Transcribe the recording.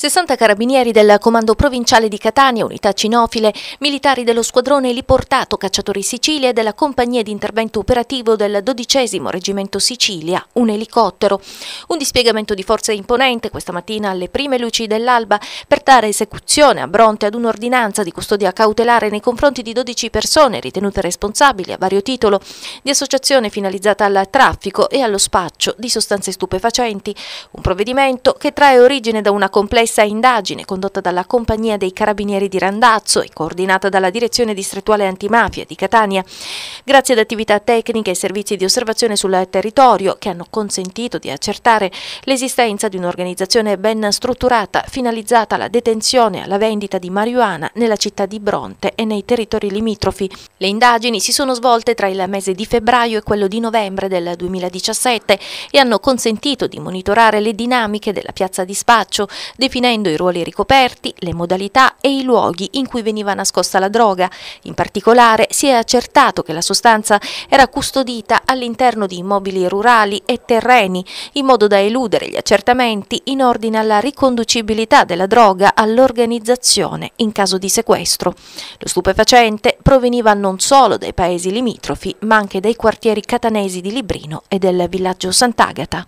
60 carabinieri del Comando Provinciale di Catania, unità cinofile, militari dello squadrone Liportato, cacciatori Sicilia e della compagnia di intervento operativo del dodicesimo Reggimento Sicilia, un elicottero. Un dispiegamento di forze imponente questa mattina alle prime luci dell'alba per dare esecuzione a Bronte ad un'ordinanza di custodia cautelare nei confronti di 12 persone ritenute responsabili a vario titolo di associazione finalizzata al traffico e allo spaccio di sostanze stupefacenti, un provvedimento che trae origine da una complessa complessa indagine condotta dalla Compagnia dei Carabinieri di Randazzo e coordinata dalla Direzione Distrettuale Antimafia di Catania, grazie ad attività tecniche e servizi di osservazione sul territorio che hanno consentito di accertare l'esistenza di un'organizzazione ben strutturata finalizzata alla detenzione e alla vendita di marijuana nella città di Bronte e nei territori limitrofi. Le indagini si sono svolte tra il mese di febbraio e quello di novembre del 2017 e hanno consentito di monitorare le dinamiche della piazza di spaccio, definire definendo i ruoli ricoperti, le modalità e i luoghi in cui veniva nascosta la droga. In particolare si è accertato che la sostanza era custodita all'interno di immobili rurali e terreni, in modo da eludere gli accertamenti in ordine alla riconducibilità della droga all'organizzazione in caso di sequestro. Lo stupefacente proveniva non solo dai paesi limitrofi, ma anche dai quartieri catanesi di Librino e del villaggio Sant'Agata.